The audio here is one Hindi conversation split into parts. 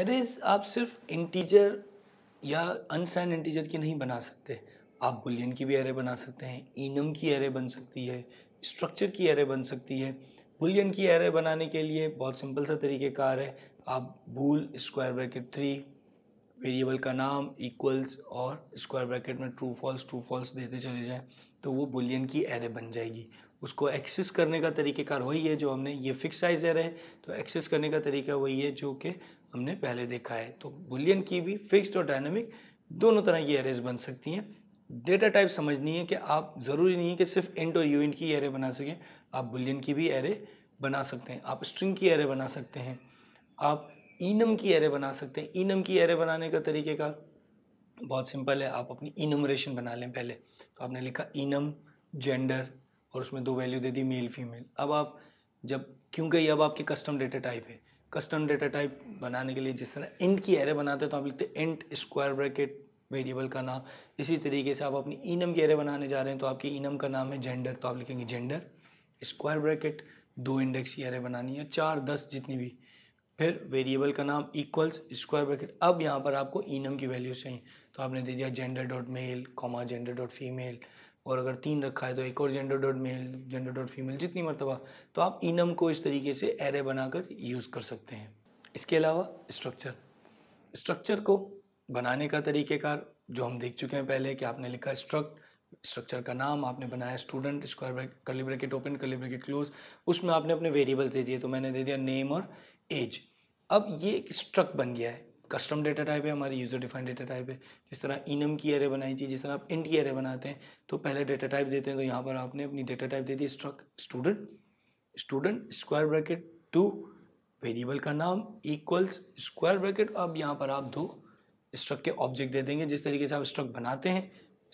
एरेज आप सिर्फ इंटीजर या अनसाइन इंटीजर की नहीं बना सकते आप बुलियन की भी एरे बना सकते हैं इनम की एरे बन सकती है स्ट्रक्चर की एरे बन सकती है बुलियन की एरे बनाने के लिए बहुत सिंपल सा तरीक़ेकार है आप भूल स्क्वायर ब्रैकेट थ्री वेरिएबल का नाम इक्वल्स और स्क्वायर ब्रैकेट में ट्रू फॉल्स ट्रू फॉल्स देते चले जाएं तो वो बुलियन की एरे बन जाएगी उसको एक्सेस करने का तरीक़ेकार वही है जो हमने ये फिक्स साइज एरे है तो एक्सेस करने का तरीका वही है जो कि हमने पहले देखा है तो बुलियन की भी फिक्स्ड और डायनामिक दोनों तरह की एरेज बन सकती हैं डेटा टाइप समझनी है कि आप ज़रूरी नहीं है कि सिर्फ इंट और यू इंट की एरे बना सकें आप बुलियन की भी एरे बना सकते हैं आप स्ट्रिंग की एरे बना सकते हैं आप इनम की एरे बना सकते हैं इनम की एरे बनाने का तरीके का बहुत सिंपल है आप अपनी इनमरेशन बना लें पहले तो आपने लिखा इनम जेंडर और उसमें दो वैल्यू दे दी मेल फीमेल अब आप जब क्योंकि अब आपके कस्टम डेटा टाइप है कस्टम डेटा टाइप बनाने के लिए जिस तरह इंट की एरे बनाते हैं तो आप लिखते हैं इंट स्क्वायर ब्रैकेट वेरिएबल का नाम इसी तरीके से आप अपनी इनम की एरे बनाने जा रहे हैं तो आपकी इनम का नाम है जेंडर तो आप लिखेंगे जेंडर स्क्वायर ब्रैकेट दो इंडेक्स की एरे बनानी है चार दस जितनी भी फिर वेरिएबल का नाम इक्वल्स स्क्वायर ब्रैकेट अब यहाँ पर आपको इनम की वैल्यू चाहिए तो आपने दे दिया gender dot male comma gender dot female और अगर तीन रखा है तो एक और gender dot male gender dot female जितनी मरतबा तो आप इनम को इस तरीके से एरे बनाकर यूज़ कर सकते हैं इसके अलावा स्ट्रक्चर स्ट्रक्चर को बनाने का तरीक़ेकार जो हम देख चुके हैं पहले कि आपने लिखा स्ट्रक्ट स्ट्रक्चर का नाम आपने बनाया student square curly bracket open curly bracket close उसमें आपने अपने वेरिएबल दे दिए तो मैंने दे दिया नेम और एज अब ये एक स्ट्रक्ट बन गया है कस्टम डेटा टाइप है हमारी यूज़र डिफाइंड डेटा टाइप है जिस तरह इनम की एरे बनाई थी जिस तरह आप इंट की एरे बनाते हैं तो पहले डेटा टाइप देते हैं तो यहाँ पर आपने अपनी डेटा टाइप दे दी struct student student square bracket two variable का नाम इक्वल्स स्क्वायर ब्रैकेट अब यहाँ पर आप दो स्ट्रक के ऑब्जेक्ट दे देंगे जिस तरीके से आप स्ट्रक बनाते हैं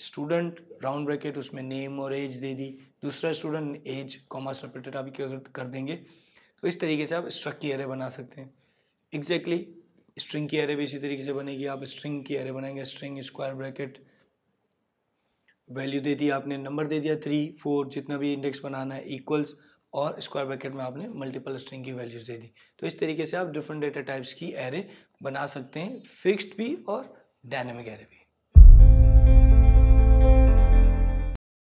स्टूडेंट राउंड ब्रैकेट उसमें नेम और एज दे दी दूसरा स्टूडेंट एज कॉमा सेपरेटेड आप कर देंगे तो इस तरीके से आप स्ट्रक की एरे बना सकते हैं एग्जैक्टली exactly स्ट्रिंग की एरे भी इसी तरीके से बनेगी आप स्ट्रिंग की एरे बनाएंगे स्ट्रिंग स्क्वायर ब्रैकेट वैल्यू दे दी आपने नंबर दे दिया थ्री फोर जितना भी इंडेक्स बनाना है इक्वल्स और स्क्वायर ब्रैकेट में आपने मल्टीपल स्ट्रिंग की वैल्यूज दे दी तो इस तरीके से आप डिफरेंट डेटा टाइप्स की एरे बना सकते हैं फिक्स्ड भी और डायनेमिक एरे भी